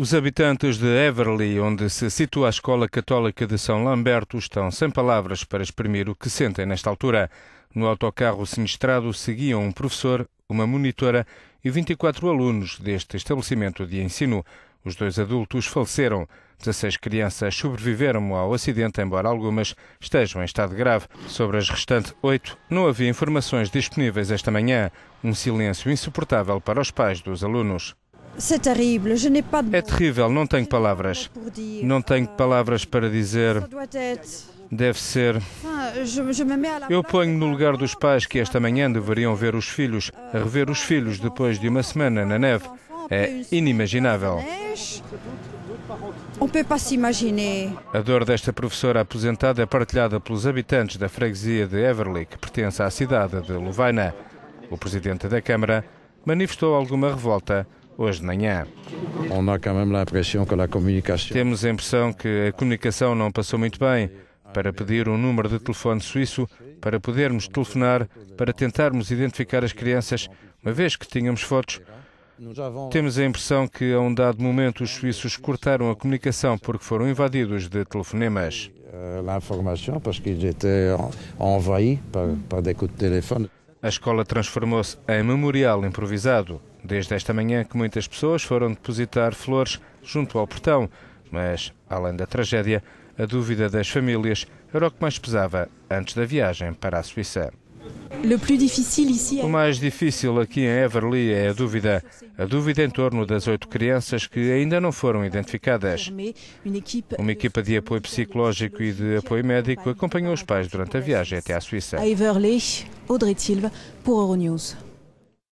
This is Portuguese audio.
Os habitantes de Everly, onde se situa a Escola Católica de São Lamberto, estão sem palavras para exprimir o que sentem nesta altura. No autocarro sinistrado seguiam um professor, uma monitora e 24 alunos deste estabelecimento de ensino. Os dois adultos faleceram. 16 crianças sobreviveram ao acidente, embora algumas estejam em estado grave. Sobre as restantes oito, não havia informações disponíveis esta manhã. Um silêncio insuportável para os pais dos alunos. É terrível, não tenho palavras. Não tenho euh, palavras para dizer. Deve ser. Eu ponho no lugar dos pais que esta manhã deveriam ver os filhos, euh, rever os filhos depois de uma semana na neve. É inimaginável. A dor desta professora aposentada é partilhada pelos habitantes da freguesia de Everly, que pertence à cidade de Luvaina. O presidente da Câmara manifestou alguma revolta hoje de manhã. Temos a impressão que a comunicação não passou muito bem para pedir um número de telefone suíço para podermos telefonar para tentarmos identificar as crianças, uma vez que tínhamos fotos. Temos a impressão que, a um dado momento, os suíços cortaram a comunicação porque foram invadidos de telefonemas. Euh, a escola transformou-se em memorial improvisado. Desde esta manhã que muitas pessoas foram depositar flores junto ao portão. Mas, além da tragédia, a dúvida das famílias era o que mais pesava antes da viagem para a Suíça. O mais difícil aqui em Everly é a dúvida. A dúvida em torno das oito crianças que ainda não foram identificadas. Uma equipa de apoio psicológico e de apoio médico acompanhou os pais durante a viagem até à Suíça. Audrey Tilve pour Euronews.